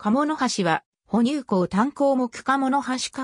カモノハシは、哺乳綱単項目シ、カカ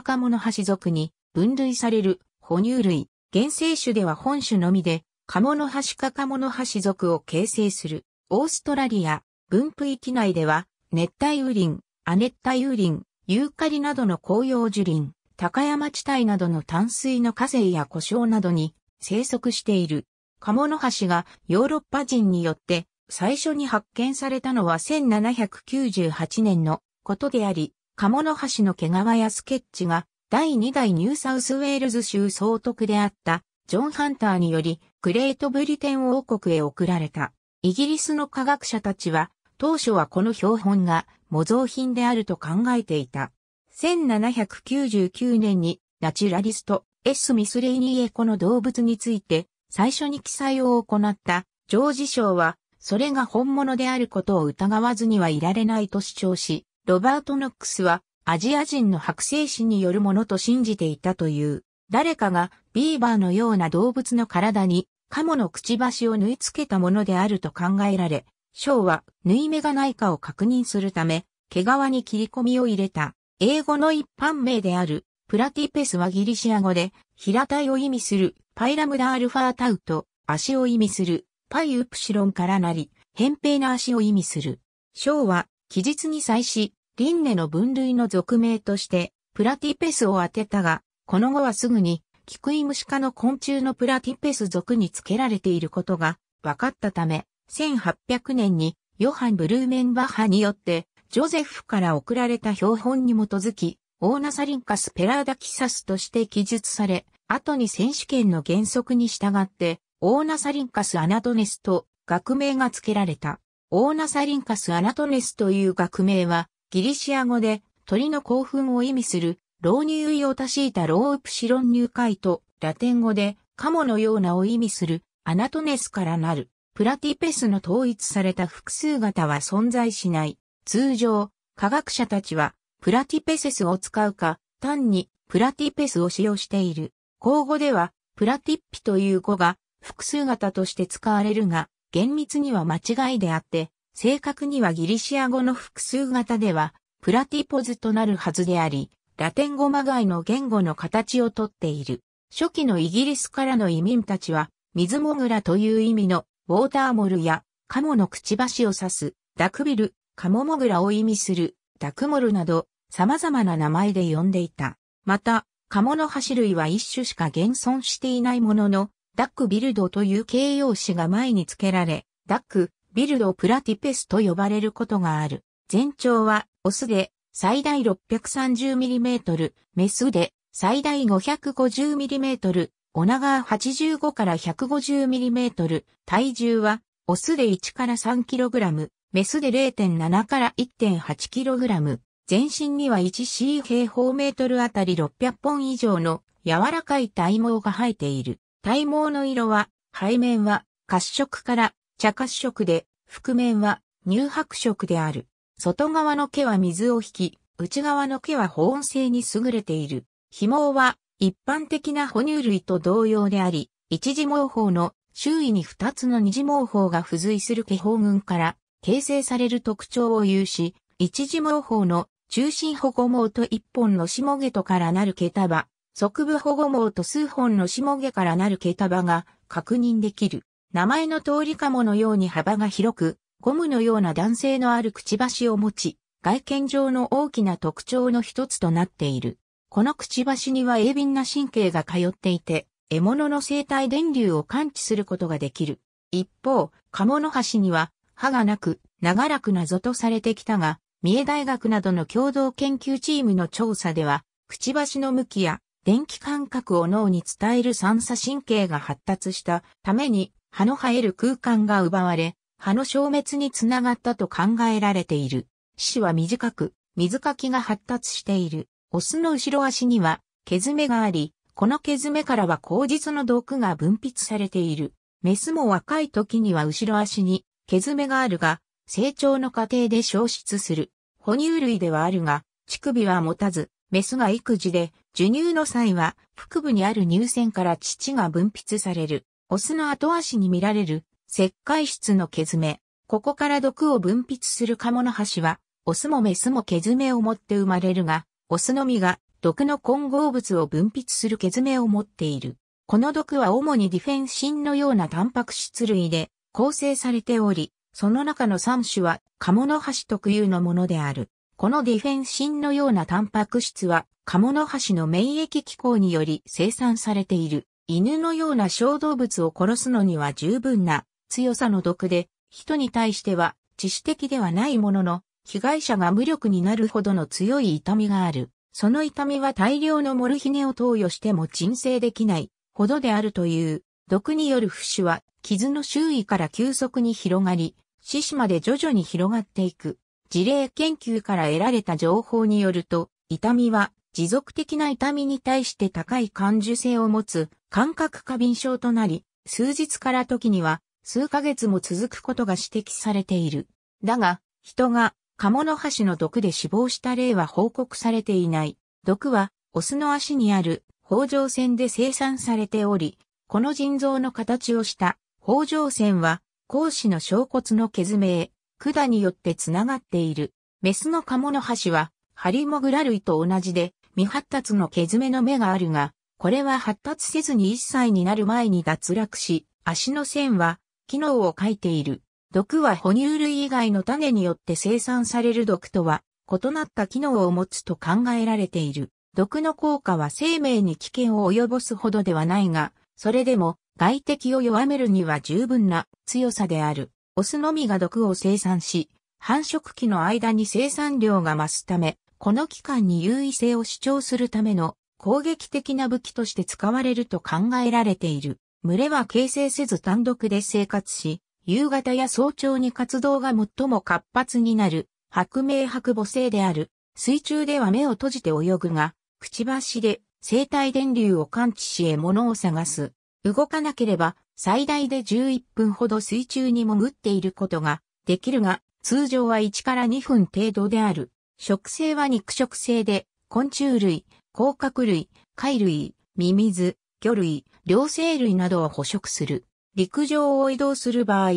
かノハシ属に分類される哺乳類。原生種では本種のみで、カモシ、カカかノハシ属を形成する。オーストラリア、分布域内では、熱帯雨林、亜熱帯雨林、ユーカリなどの紅葉樹林、高山地帯などの淡水の河川や湖沼などに生息している。カモノハシがヨーロッパ人によって最初に発見されたのは1798年のことであり、鴨の橋の毛皮やスケッチが第2代ニューサウスウェールズ州総督であったジョン・ハンターによりグレートブリテン王国へ送られた。イギリスの科学者たちは当初はこの標本が模造品であると考えていた。1799年にナチュラリスト S・ ミスレイニエコの動物について最初に記載を行ったジョージ賞はそれが本物であることを疑わずにはいられないと主張し、ロバート・ノックスはアジア人の剥製師によるものと信じていたという、誰かがビーバーのような動物の体にカモのくちばしを縫い付けたものであると考えられ、ショーは縫い目がないかを確認するため、毛皮に切り込みを入れた。英語の一般名であるプラティペスはギリシア語で平たいを意味するパイラムダアルファータウと足を意味するパイウプシロンからなり、扁平な足を意味する。章は、記述に際し、リンネの分類の俗名として、プラティペスを当てたが、この後はすぐに、キクイムシ科の昆虫のプラティペス属に付けられていることが分かったため、1800年にヨハン・ブルーメンバッハによって、ジョゼフから送られた標本に基づき、オーナサリンカス・ペラーダキサスとして記述され、後に選手権の原則に従って、オーナサリンカスアナトネスと学名が付けられた。オーナサリンカスアナトネスという学名は、ギリシア語で鳥の興奮を意味する、ローニューイオタシータローウプシロンニューカイと、ラテン語で、カモのようなを意味する、アナトネスからなる。プラティペスの統一された複数型は存在しない。通常、科学者たちは、プラティペセスを使うか、単に、プラティペスを使用している。口語では、プラティッピという語が複数型として使われるが、厳密には間違いであって、正確にはギリシア語の複数型では、プラティポズとなるはずであり、ラテン語まがいの言語の形をとっている。初期のイギリスからの移民たちは、水もぐらという意味のウォーターモルや、カモのくちばしを指す、ダクビル、カモモグラを意味する、ダクモルなど、様々な名前で呼んでいた。また、カモの橋類は一種しか現存していないものの、ダックビルドという形容詞が前に付けられ、ダック、ビルドプラティペスと呼ばれることがある。全長は、オスで最大 630mm、メスで最大 550mm、お長85から 150mm、体重は、オスで1から 3kg、メスで0.7から 1.8kg。全身には 1C 平方メートルあたり600本以上の柔らかい体毛が生えている。体毛の色は、背面は褐色から茶褐色で、覆面は乳白色である。外側の毛は水を引き、内側の毛は保温性に優れている。皮毛は一般的な哺乳類と同様であり、一次毛包の周囲に二つの二次毛包が付随する気泡群から形成される特徴を有し、一次毛包の中心保護毛と一本の下毛とからなる毛束、側部保護網と数本の下下からなる毛束が確認できる。名前の通りかものように幅が広く、ゴムのような弾性のあるくちばしを持ち、外見上の大きな特徴の一つとなっている。このくちばしには鋭敏な神経が通っていて、獲物の生体電流を感知することができる。一方、カモノハシには歯がなく、長らく謎とされてきたが、三重大学などの共同研究チームの調査では、くちばしの向きや電気感覚を脳に伝える三叉神経が発達したために葉の生える空間が奪われ、葉の消滅につながったと考えられている。死は短く、水かきが発達している。オスの後ろ足には、毛爪があり、この毛爪からは口実の毒が分泌されている。メスも若い時には後ろ足に毛爪があるが、成長の過程で消失する。哺乳類ではあるが、乳首は持たず、メスが育児で授乳の際は、腹部にある乳腺から乳が分泌される。オスの後足に見られる、石灰質の毛爪。ここから毒を分泌するカモノハシは、オスもメスも毛爪を持って生まれるが、オスの実が毒の混合物を分泌する毛爪を持っている。この毒は主にディフェンシンのようなタンパク質類で構成されており、その中の3種はカモノハシ特有のものである。このディフェンシンのようなタンパク質は、カモノハシの免疫機構により生産されている。犬のような小動物を殺すのには十分な強さの毒で、人に対しては致死的ではないものの、被害者が無力になるほどの強い痛みがある。その痛みは大量のモルヒネを投与しても鎮静できないほどであるという。毒による不死は傷の周囲から急速に広がり、死死まで徐々に広がっていく。事例研究から得られた情報によると、痛みは持続的な痛みに対して高い感受性を持つ感覚過敏症となり、数日から時には数ヶ月も続くことが指摘されている。だが、人がカモノハシの毒で死亡した例は報告されていない。毒は、オスの足にある甲状腺で生産されており、この腎臓の形をした甲状腺は、甲子の小骨の削へ、管によってつながっている。メスのカモノハシは、ハリモグラ類と同じで、未発達の毛爪の目があるが、これは発達せずに1歳になる前に脱落し、足の線は、機能を欠いている。毒は哺乳類以外の種によって生産される毒とは、異なった機能を持つと考えられている。毒の効果は生命に危険を及ぼすほどではないが、それでも外敵を弱めるには十分な強さである。オスのみが毒を生産し、繁殖期の間に生産量が増すため、この期間に優位性を主張するための攻撃的な武器として使われると考えられている。群れは形成せず単独で生活し、夕方や早朝に活動が最も活発になる、白明白母性である。水中では目を閉じて泳ぐが、くちばしで生体電流を感知し獲物を探す。動かなければ最大で11分ほど水中に潜っていることができるが、通常は1から2分程度である。食性は肉食性で、昆虫類、甲殻類、貝類、ミミズ、魚類、両生類などを捕食する。陸上を移動する場合、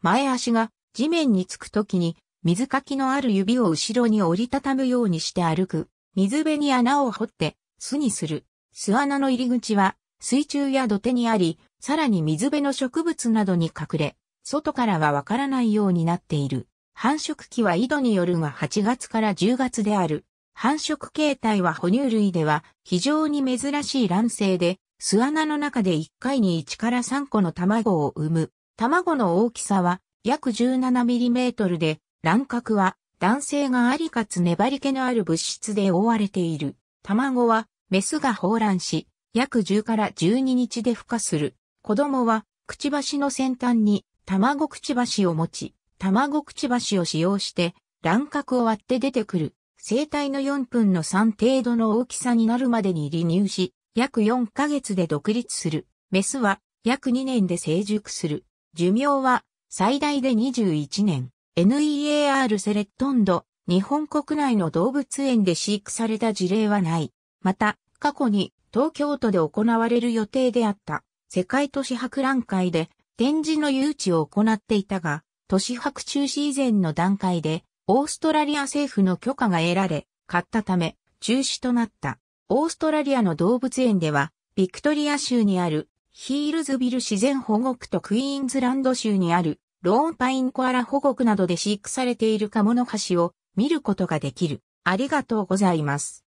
前足が地面につくときに、水かきのある指を後ろに折りたたむようにして歩く。水辺に穴を掘って、巣にする。巣穴の入り口は水中や土手にあり、さらに水辺の植物などに隠れ、外からはわからないようになっている。繁殖期は井戸によるが8月から10月である。繁殖形態は哺乳類では非常に珍しい卵生で、巣穴の中で1回に1から3個の卵を産む。卵の大きさは約1 7ミリメートルで、卵殻は男性がありかつ粘り気のある物質で覆われている。卵はメスが放卵し、約10から12日で孵化する。子供は、くちばしの先端に、卵くちばしを持ち、卵くちばしを使用して、卵殻を割って出てくる。生体の4分の3程度の大きさになるまでに離乳し、約4ヶ月で独立する。メスは、約2年で成熟する。寿命は、最大で21年。NEAR セレットンド、日本国内の動物園で飼育された事例はない。また、過去に東京都で行われる予定であった世界都市博覧会で展示の誘致を行っていたが、都市博中止以前の段階でオーストラリア政府の許可が得られ、買ったため中止となった。オーストラリアの動物園では、ビクトリア州にあるヒールズビル自然保護区とクイーンズランド州にあるローンパインコアラ保護区などで飼育されているカモノハシを見ることができる。ありがとうございます。